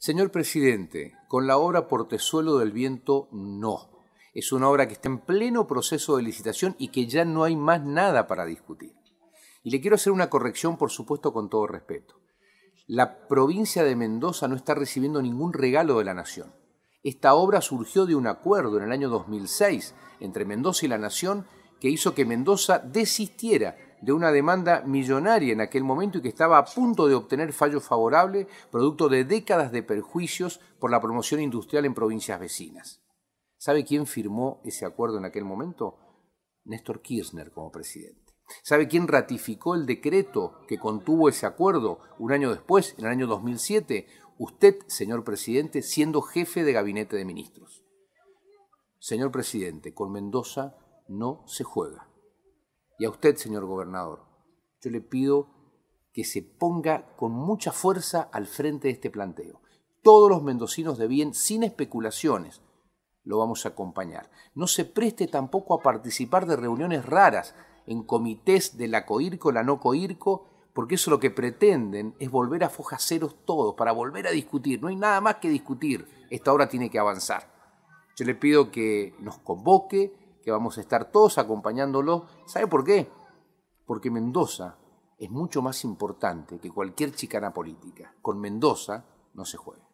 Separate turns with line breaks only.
Señor presidente, con la obra Portezuelo del Viento no. Es una obra que está en pleno proceso de licitación y que ya no hay más nada para discutir. Y le quiero hacer una corrección, por supuesto, con todo respeto. La provincia de Mendoza no está recibiendo ningún regalo de la nación. Esta obra surgió de un acuerdo en el año 2006 entre Mendoza y la nación que hizo que Mendoza desistiera de una demanda millonaria en aquel momento y que estaba a punto de obtener fallo favorable, producto de décadas de perjuicios por la promoción industrial en provincias vecinas. ¿Sabe quién firmó ese acuerdo en aquel momento? Néstor Kirchner como presidente. ¿Sabe quién ratificó el decreto que contuvo ese acuerdo un año después, en el año 2007? Usted, señor presidente, siendo jefe de gabinete de ministros. Señor presidente, con Mendoza no se juega y a usted, señor gobernador, yo le pido que se ponga con mucha fuerza al frente de este planteo. Todos los mendocinos de bien, sin especulaciones, lo vamos a acompañar. No se preste tampoco a participar de reuniones raras en comités de la coirco, la no coirco, porque eso lo que pretenden es volver a fojaceros todos, para volver a discutir. No hay nada más que discutir. Esta obra tiene que avanzar. Yo le pido que nos convoque, que vamos a estar todos acompañándolo. ¿Sabe por qué? Porque Mendoza es mucho más importante que cualquier chicana política. Con Mendoza no se juega.